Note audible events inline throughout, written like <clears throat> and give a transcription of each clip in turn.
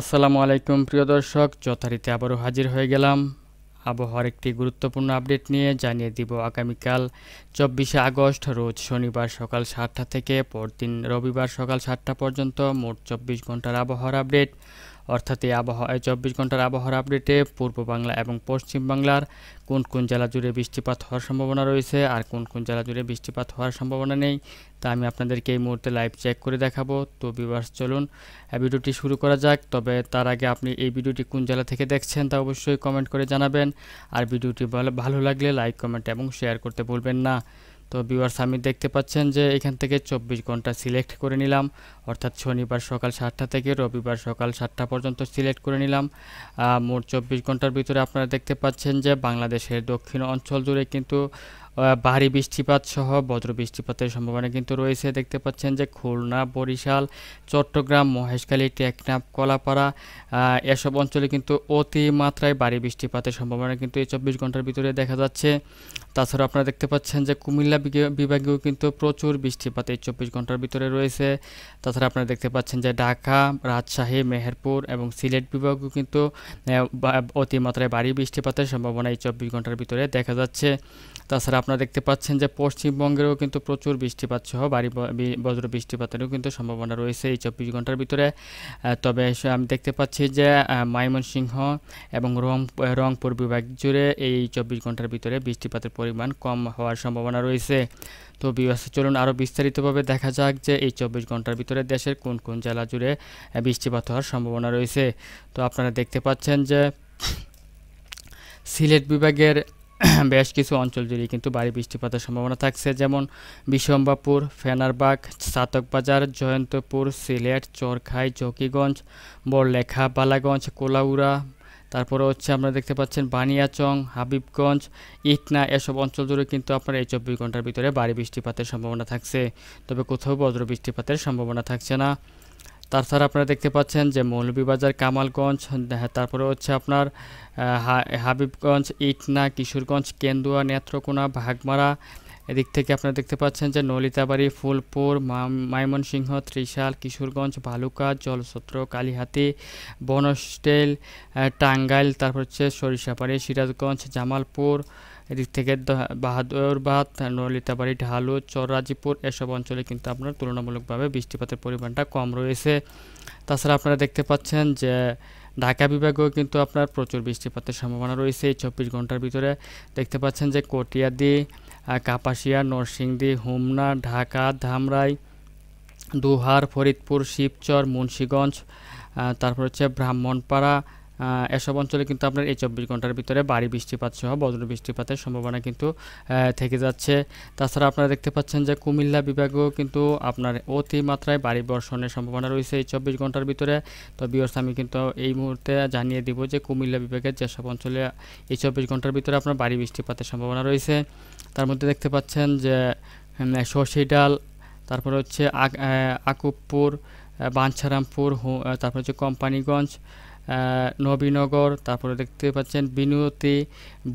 আসসালামু আলাইকুম প্রিয় দর্শক যথারীতি আবারও হাজির হয়ে গেলাম আবহাওয়ার একটি গুরুত্বপূর্ণ আপডেট নিয়ে জানিয়ে দিব আগামীকাল চব্বিশে আগস্ট রোজ শনিবার সকাল সাতটা থেকে পরদিন রবিবার সকাল সাতটা পর্যন্ত মোট চব্বিশ ঘন্টার আবহাওয়ার আপডেট অর্থাৎ এই আবহাওয়া এই চব্বিশ ঘন্টার আবহাওয়ার আপডেটে পূর্ব বাংলা এবং পশ্চিম বাংলার কোন কোন জেলা জুড়ে বৃষ্টিপাত হওয়ার সম্ভাবনা রয়েছে আর কোন কোন জেলা জুড়ে বৃষ্টিপাত হওয়ার সম্ভাবনা নেই তা আমি আপনাদেরকে এই মুহূর্তে লাইভ চেক করে দেখাবো তো বিবাস চলুন ভিডিওটি শুরু করা যাক তবে তার আগে আপনি এই ভিডিওটি কোন জেলা থেকে দেখছেন তা অবশ্যই কমেন্ট করে জানাবেন আর ভিডিওটি ভালো লাগলে লাইক কমেন্ট এবং শেয়ার করতে ভুলবেন না তো ভিউয়ার্স আমি দেখতে পাচ্ছেন যে এখান থেকে চব্বিশ ঘন্টা সিলেক্ট করে নিলাম অর্থাৎ শনিবার সকাল সাতটা থেকে রবিবার সকাল সাতটা পর্যন্ত সিলেক্ট করে নিলাম মোট চব্বিশ ঘন্টার ভিতরে আপনারা দেখতে পাচ্ছেন যে বাংলাদেশের দক্ষিণ অঞ্চল জুড়ে কিন্তু ভারী বৃষ্টিপাত সহ বজ্র বৃষ্টিপাতের সম্ভাবনা কিন্তু রয়েছে দেখতে পাচ্ছেন যে খুলনা বরিশাল চট্টগ্রাম মহেশখালী টেকনাফ কলাপাড়া এসব অঞ্চলে কিন্তু অতি মাত্রায় ভারী বৃষ্টিপাতের সম্ভাবনা কিন্তু এই চব্বিশ ঘন্টার ভিতরে দেখা যাচ্ছে তাছাড়া আপনারা দেখতে পাচ্ছেন যে কুমিল্লা বিভাগেও কিন্তু প্রচুর বৃষ্টিপাত এই চব্বিশ ঘন্টার ভিতরে রয়েছে তাছাড়া আপনারা দেখতে পাচ্ছেন যে ঢাকা রাজশাহী মেহেরপুর এবং সিলেট বিভাগেও কিন্তু অতিমাত্রায় ভারী বৃষ্টিপাতের সম্ভাবনা এই চব্বিশ ঘন্টার ভিতরে দেখা যাচ্ছে তাছাড়া আপনারা দেখতে পাচ্ছেন যে পশ্চিমবঙ্গেরও কিন্তু প্রচুর বৃষ্টিপাত সহ বাড়ি বজ্র বৃষ্টিপাতেরও কিন্তু সম্ভাবনা রয়েছে এই চব্বিশ ঘন্টার ভিতরে তবে আমি দেখতে পাচ্ছি যে ময়মনসিংহ এবং রং রংপুর বিভাগ জুড়ে এই চব্বিশ ঘন্টার ভিতরে বৃষ্টিপাতের পরিমাণ কম হওয়ার সম্ভাবনা রয়েছে তো বিবাস চলুন আরও বিস্তারিতভাবে দেখা যাক যে এই চব্বিশ ঘন্টার ভিতরে দেশের কোন কোন জেলা জুড়ে বৃষ্টিপাত হওয়ার সম্ভাবনা রয়েছে তো আপনারা দেখতে পাচ্ছেন যে সিলেট বিভাগের <clears throat> বেশ কিছু অঞ্চল জুড়ে কিন্তু ভারী বৃষ্টিপাতের সম্ভাবনা থাকছে যেমন বিশম্বাপুর ফেনারবাগ সাতকবাজার জয়ন্তপুর সিলেট চরখাই চকিগঞ্জ বড়লেখা বালাগঞ্জ কোলাউড়া তারপরে হচ্ছে আপনারা দেখতে পাচ্ছেন বানিয়াচং হাবিবগঞ্জ ইকনা এসব অঞ্চল জুড়ে কিন্তু আপনার এই চব্বিশ ঘন্টার ভিতরে ভারী বৃষ্টিপাতের সম্ভাবনা থাকছে তবে কোথাও বজ্র বৃষ্টিপাতের সম্ভাবনা থাকছে না তাছাড়া আপনারা দেখতে পাচ্ছেন যে মৌলভীবাজার কামালগঞ্জ হ্যাঁ, তারপরে হচ্ছে আপনার হাবিবগঞ্জ ইটনা কিশোরগঞ্জ কেন্দুয়া নেত্রকোনা ভাগমারা এদিক থেকে আপনারা দেখতে পাচ্ছেন যে নলিতাবাড়ি ফুলপুর মাইমনসিংহ ত্রিশাল কিশোরগঞ্জ ভালুকা জলসত্র কালীহাতি বনস্টেল টাঙ্গাইল তারপর হচ্ছে সরিষাপাড়ি সিরাজগঞ্জ জামালপুর এদিক থেকে বাহাদুর বাদ নলিতাবাড়ি ঢালু চররাজিপুর এসব অঞ্চলে কিন্তু আপনার তুলনামূলকভাবে বৃষ্টিপাতের পরিমাণটা কম রয়েছে তাছাড়া আপনারা দেখতে পাচ্ছেন যে ঢাকা বিভাগেও কিন্তু আপনার প্রচুর বৃষ্টিপাতের সম্ভাবনা রয়েছে এই চব্বিশ ঘন্টার ভিতরে দেখতে পাচ্ছেন যে কটিয়াদি কাপাসিয়া নরসিংদী হুমনা ঢাকা ধামরাই দুহার ফরিদপুর শিবচর মুন্সীগঞ্জ তারপর হচ্ছে ব্রাহ্মণপাড়া এসব অঞ্চলে কিন্তু আপনার এই চব্বিশ ঘন্টার ভিতরে বাড়ি বৃষ্টিপাত সহ বজ্র বৃষ্টিপাতের সম্ভাবনা কিন্তু থেকে যাচ্ছে তাছাড়া আপনারা দেখতে পাচ্ছেন যে কুমিল্লা বিভাগেও কিন্তু আপনার অতিমাত্রায় বাড়ি বর্ষণের সম্ভাবনা রয়েছে এই চব্বিশ ঘন্টার ভিতরে তো বিয়র্স আমি কিন্তু এই মুহূর্তে জানিয়ে দিব যে কুমিল্লা বিভাগের যেসব অঞ্চলে এই চব্বিশ ঘন্টার ভিতরে আপনার বাড়ি বৃষ্টিপাতের সম্ভাবনা রয়েছে তার মধ্যে দেখতে পাচ্ছেন যে ডাল তারপর হচ্ছে আকুপপুর বাঞ্ছারামপুর তারপর হচ্ছে কোম্পানিগঞ্জ নবীনগর তারপরে দেখতে পাচ্ছেন বিনুতি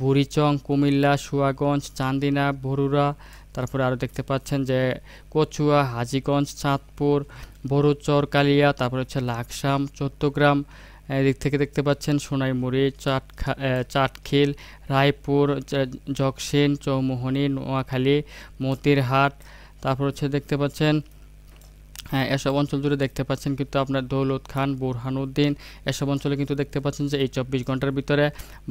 বুড়িচং কুমিল্লা সুয়াগঞ্জ চান্দিনা বরুড়া তারপরে আরও দেখতে পাচ্ছেন যে কচুয়া হাজিগঞ্জ চাঁদপুর বরুচর কালিয়া তারপরে হচ্ছে লাকসাম চট্টগ্রাম এদিক থেকে দেখতে পাচ্ছেন সোনাইমুড়ি চাটখা চাটখিল রায়পুর জকসিন চৌমোহনী নোয়াখালী মতিরহাট তারপর হচ্ছে দেখতে পাচ্ছেন হ্যাঁ এসব অঞ্চল জুড়ে দেখতে পাচ্ছেন কিন্তু আপনার দৌলত খান বোরহানুদ্দিন এসব অঞ্চলে কিন্তু দেখতে পাচ্ছেন যে এই চব্বিশ ঘন্টার ভিতরে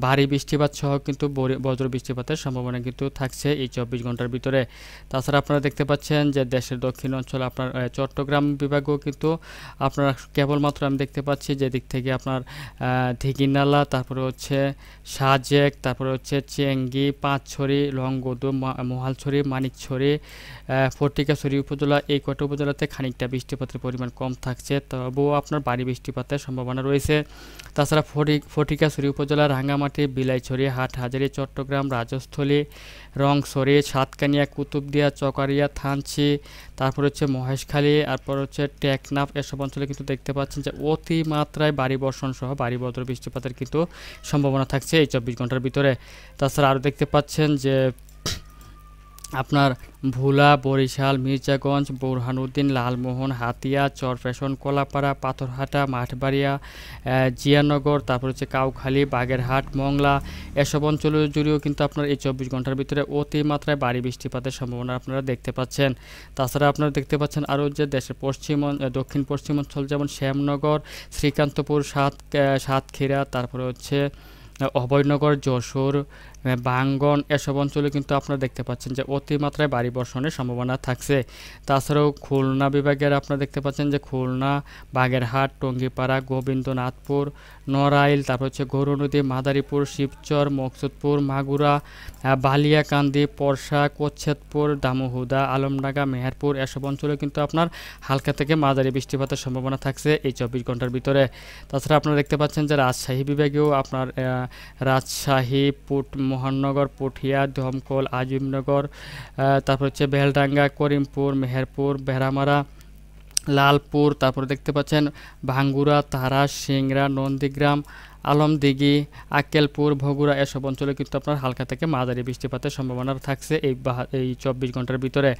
ভারী বৃষ্টিপাত সহ কিন্তু বজ্র বৃষ্টিপাতের সম্ভাবনা কিন্তু থাকছে এই চব্বিশ ঘন্টার ভিতরে তাছাড়া আপনারা দেখতে পাচ্ছেন যে দেশের দক্ষিণ অঞ্চল আপনার চট্টগ্রাম বিভাগও কিন্তু আপনারা কেবলমাত্র আমি দেখতে পাচ্ছি যে দিক থেকে আপনার ধিগিনালা তারপরে হচ্ছে সাজেক তারপরে হচ্ছে চেঙ্গি পাঁচছড়ি লংগদু মহালছড়ি মানিকছড়ি ফটিকাছড়ি উপজেলা এই কয়টা উপজেলাতে খানিকটা বৃষ্টিপাতের পরিমাণ কম থাকছে তবুও আপনার বাড়ি বৃষ্টিপাতের সম্ভাবনা রয়েছে তাছাড়া ফটিক ফটিকাছড়ি উপজেলার রাঙ্গামাটি বিলাইছড়ি হাটহাজারি চট্টগ্রাম রাজস্থলী রংসরি সাতকানিয়া কুতুবদিয়া চকারিয়া থানচি তারপর হচ্ছে মহেশখালী তারপর হচ্ছে টেকনাফ এসব অঞ্চলে কিন্তু দেখতে পাচ্ছেন যে অতিমাত্রায় বাড়ি বর্ষণ সহ বাড়ি বদ্র বৃষ্টিপাতের কিন্তু সম্ভাবনা থাকছে এই চব্বিশ ঘন্টার ভিতরে তাছাড়া আরও দেখতে পাচ্ছেন যে আপনার ভোলা বরিশাল মির্জাগঞ্জ বোরহানুদ্দিন লালমোহন হাতিয়া চরফ্যাশন কলাপাড়া পাথরহাটা মাঠবাড়িয়া জিয়ানগর তারপর হচ্ছে কাউখালী বাগেরহাট মংলা এসব অঞ্চল জুড়েও কিন্তু আপনার এই চব্বিশ ঘন্টার ভিতরে অতিমাত্রায় বাড়ি বৃষ্টিপাতের সম্ভাবনা আপনারা দেখতে পাচ্ছেন তাছাড়া আপনারা দেখতে পাচ্ছেন আরও যে দেশের পশ্চিম দক্ষিণ পশ্চিম অঞ্চল যেমন শ্যামনগর শ্রীকান্তপুর সাত সাতক্ষীরা তারপরে হচ্ছে অভয়নগর যশোর ভাঙ্গন এসব অঞ্চলে কিন্তু আপনারা দেখতে পাচ্ছেন যে অতিমাত্রায় বাড়ি বর্ষণের সম্ভাবনা থাকছে তাছাড়াও খুলনা বিভাগের আপনারা দেখতে পাচ্ছেন যে খুলনা বাগেরহাট টঙ্গিপাড়া গোবিন্দনাথপুর নড়াইল তারপর হচ্ছে নদী মাদারীপুর শিবচর মকসুদপুর মাগুরা বালিয়াকান্দি পরশা কোচ্ছেদপুর দামোহুদা আলমডাঙ্গা মেহেরপুর এসব অঞ্চলে কিন্তু আপনার হালকা থেকে মাঝারি বৃষ্টিপাতের সম্ভাবনা থাকছে এই চব্বিশ ঘন্টার ভিতরে তাছাড়া আপনারা দেখতে পাচ্ছেন যে রাজশাহী বিভাগেও আপনার রাজশাহী পুট মোহননগর পুঠিয়া দমকল আজিমনগর তারপর হচ্ছে বেলডাঙ্গা করিমপুর মেহেরপুর ভেড়ামারা লালপুর তারপর দেখতে পাচ্ছেন ভাঙ্গুরা তারা সিংরা নন্দীগ্রাম আলমদিঘি আকেলপুর ভগুড়া এসব অঞ্চলে কিন্তু আপনার হালকা থেকে মাঝারি বৃষ্টিপাতের সম্ভাবনা থাকছে এই এই চব্বিশ ঘন্টার ভিতরে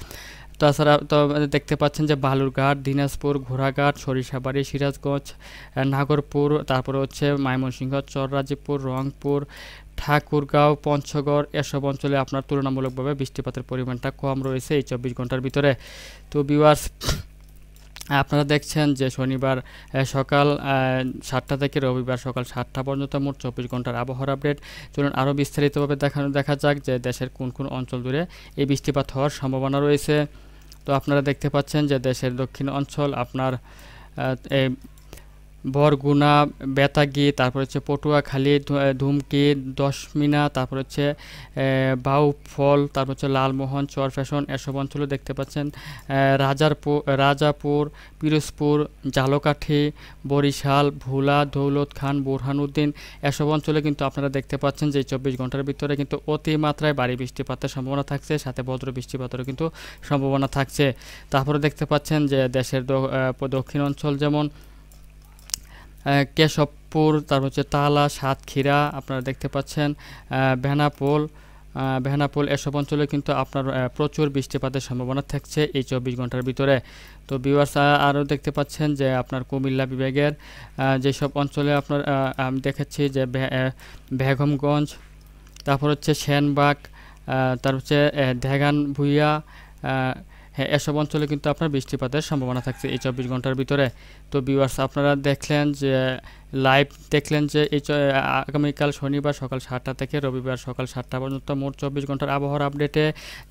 তাছাড়া তো দেখতে পাচ্ছেন যে বালুরঘাট দিনাজপুর ঘোড়াঘাট সরিষাবাড়ি সিরাজগঞ্জ নাগরপুর তারপরে হচ্ছে ময়মনসিংহ চররাজিপুর রংপুর ঠাকুরগাঁও পঞ্চগড় এসব অঞ্চলে আপনার তুলনামূলকভাবে বৃষ্টিপাতের পরিমাণটা কম রয়েছে এই চব্বিশ ঘন্টার ভিতরে তো বিওয়ার্স আপনারা দেখছেন যে শনিবার সকাল সাতটা থেকে রবিবার সকাল সাতটা পর্যন্ত মোট চব্বিশ ঘন্টার আবহাওয়ার আপডেট চলুন আরও বিস্তারিতভাবে দেখানো দেখা যাক যে দেশের কোন কোন অঞ্চল জুড়ে এই বৃষ্টিপাত হওয়ার সম্ভাবনা রয়েছে তো আপনারা দেখতে পাচ্ছেন যে দেশের দক্ষিণ অঞ্চল আপনার বরগুনা বেতাগি তারপর হচ্ছে পটুয়াখালী ধুমকি দশমিনা তারপর হচ্ছে বাউফল তারপর হচ্ছে লালমোহন চর ফ্যাশন এসব অঞ্চলে দেখতে পাচ্ছেন রাজারপুর রাজাপুর পিরোজপুর জালকাঠি বরিশাল ভোলা দৌলত খান বোরহানুদ্দিন এসব অঞ্চলে কিন্তু আপনারা দেখতে পাচ্ছেন যে চব্বিশ ঘন্টার ভিতরে কিন্তু অতিমাত্রায় বাড়ি বৃষ্টিপাতের সম্ভাবনা থাকছে সাথে বজ্র বৃষ্টিপাতেরও কিন্তু সম্ভাবনা থাকছে তারপরে দেখতে পাচ্ছেন যে দেশের দক্ষিণ অঞ্চল যেমন কেশবপুর তারপর হচ্ছে তালা সাতক্ষীরা আপনারা দেখতে পাচ্ছেন ভেনাপোল ভেনাপুল এসব অঞ্চলে কিন্তু আপনার প্রচুর বৃষ্টিপাতের সম্ভাবনা থাকছে এই চব্বিশ ঘন্টার ভিতরে তো ভিউয়ার্স আরও দেখতে পাচ্ছেন যে আপনার কুমিল্লা বিভাগের যেসব অঞ্চলে আপনার আমি দেখেছি যে বেগমগঞ্জ তারপর হচ্ছে সেনবাগ তার হচ্ছে দেগান ভুইয়া হ্যাঁ এসব অঞ্চলে কিন্তু আপনার বৃষ্টিপাতের সম্ভাবনা থাকছে এই চব্বিশ ঘন্টার ভিতরে তো বিওয়ার্স আপনারা দেখলেন যে লাইভ দেখলেন যে এই আগামীকাল শনিবার সকাল সাতটা থেকে রবিবার সকাল সাতটা পর্যন্ত মোট চব্বিশ ঘন্টার আবহাওয়ার আপডেটে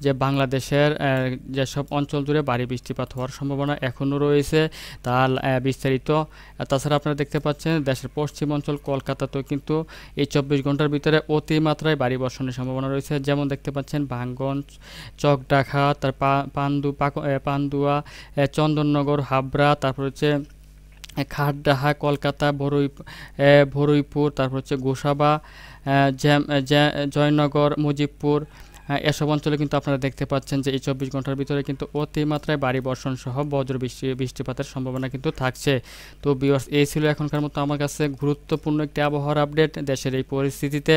যে বাংলাদেশের যেসব অঞ্চল জুড়ে ভারী বৃষ্টিপাত হওয়ার সম্ভাবনা এখনও রয়েছে তা বিস্তারিত তাছাড়া আপনারা দেখতে পাচ্ছেন দেশের পশ্চিম অঞ্চল কলকাতাতেও কিন্তু এই চব্বিশ ঘন্টার ভিতরে অতিমাত্রায় বাড়ি বর্ষণের সম্ভাবনা রয়েছে যেমন দেখতে পাচ্ছেন ভাঙ্গঞ্জ চকডাখা তার পান্দু পান্দুয়া চন্দননগর হাবড়া তারপর হচ্ছে হ্যাঁ, খাটডাহা কলকাতা বরই ভরুইপুর তারপর হচ্ছে গোসাবা জয়নগর মুজিবপুর হ্যাঁ, এসব অঞ্চলে কিন্তু আপনারা দেখতে পাচ্ছেন যে এই চব্বিশ ঘন্টার ভিতরে কিন্তু অতিমাত্রায় বাড়ি বর্ষণ সহ বজ্র বৃষ্টি বৃষ্টিপাতের সম্ভাবনা কিন্তু থাকছে তো বিওর্স এই ছিল এখনকার মতো আমার কাছে গুরুত্বপূর্ণ একটি আবহাওয়ার আপডেট দেশের এই পরিস্থিতিতে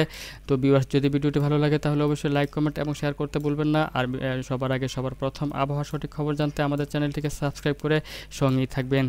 তো বিওর্স যদি ভিডিওটি ভালো লাগে তাহলে অবশ্যই লাইক কমেন্ট এবং শেয়ার করতে ভুলবেন না আর সবার আগে সবার প্রথম আবহাওয়া সঠিক খবর জানতে আমাদের চ্যানেলটিকে সাবস্ক্রাইব করে সঙ্গেই থাকবেন